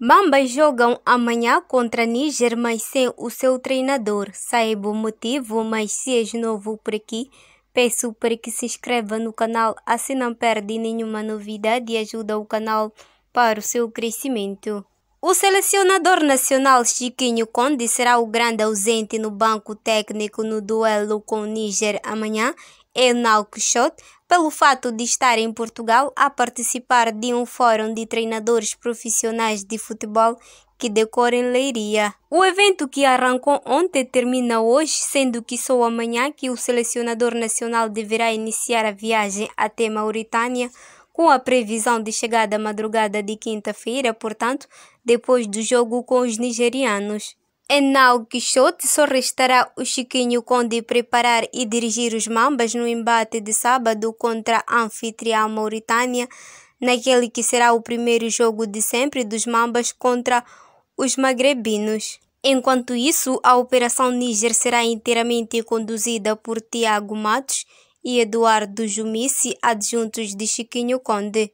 Mambas jogam amanhã contra Níger, mas sem o seu treinador. Saiba o motivo, mas se és novo por aqui, peço para que se inscreva no canal, assim não perde nenhuma novidade e ajuda o canal para o seu crescimento. O selecionador nacional Chiquinho Conde será o grande ausente no banco técnico no duelo com o Níger amanhã Eunal Quixote pelo fato de estar em Portugal a participar de um fórum de treinadores profissionais de futebol que decorre em Leiria. O evento que arrancou ontem termina hoje, sendo que só amanhã que o selecionador nacional deverá iniciar a viagem até Mauritânia com a previsão de chegada madrugada de quinta-feira, portanto, depois do jogo com os nigerianos. Enal Quixote só restará o Chiquinho Conde preparar e dirigir os Mambas no embate de sábado contra a anfitriã Mauritânia, naquele que será o primeiro jogo de sempre dos Mambas contra os magrebinos. Enquanto isso, a Operação Níger será inteiramente conduzida por Tiago Matos e Eduardo Jumice, adjuntos de Chiquinho Conde.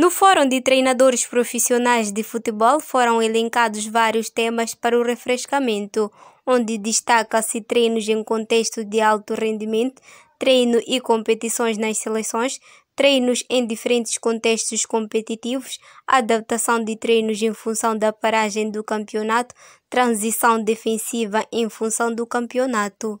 No Fórum de Treinadores Profissionais de Futebol foram elencados vários temas para o refrescamento, onde destaca-se treinos em contexto de alto rendimento, treino e competições nas seleções, treinos em diferentes contextos competitivos, adaptação de treinos em função da paragem do campeonato, transição defensiva em função do campeonato.